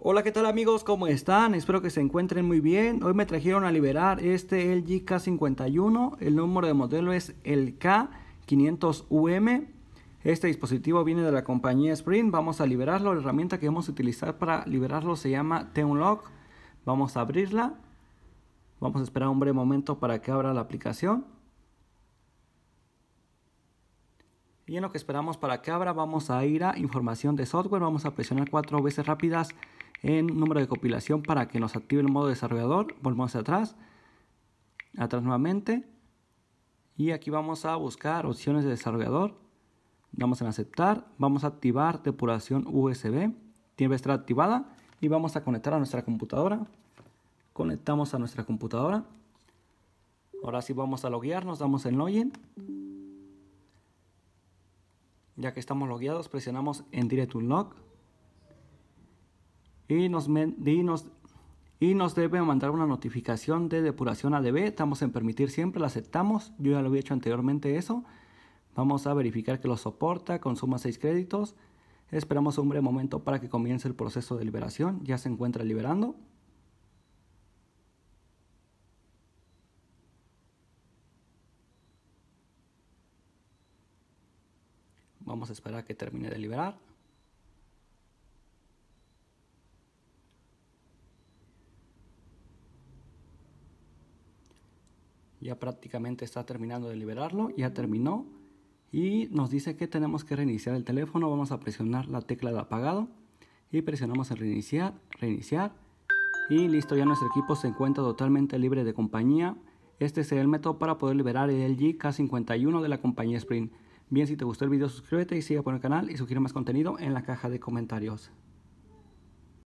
Hola, ¿qué tal amigos? ¿Cómo están? Espero que se encuentren muy bien. Hoy me trajeron a liberar este LG K51. El número de modelo es el K500UM. Este dispositivo viene de la compañía Sprint. Vamos a liberarlo. La herramienta que vamos a utilizar para liberarlo se llama Unlock Vamos a abrirla. Vamos a esperar un breve momento para que abra la aplicación. Y en lo que esperamos para que abra, vamos a ir a información de software. Vamos a presionar cuatro veces rápidas en número de compilación para que nos active el modo desarrollador. Volvemos atrás, atrás nuevamente. Y aquí vamos a buscar opciones de desarrollador. Damos en aceptar. Vamos a activar depuración USB. Tiene que estar activada. Y vamos a conectar a nuestra computadora. Conectamos a nuestra computadora. Ahora sí vamos a nos Damos en login. Ya que estamos logueados, presionamos en Direct Unlock y nos, y nos debe mandar una notificación de depuración ADB. Estamos en permitir siempre, la aceptamos. Yo ya lo había hecho anteriormente eso. Vamos a verificar que lo soporta, consuma seis créditos. Esperamos un breve momento para que comience el proceso de liberación. Ya se encuentra liberando. Vamos a esperar que termine de liberar. Ya prácticamente está terminando de liberarlo, ya terminó. Y nos dice que tenemos que reiniciar el teléfono. Vamos a presionar la tecla de apagado. Y presionamos en reiniciar, reiniciar. Y listo, ya nuestro equipo se encuentra totalmente libre de compañía. Este es el método para poder liberar el LG K51 de la compañía Sprint. Bien, si te gustó el video suscríbete y sigue por el canal y sugiere más contenido en la caja de comentarios.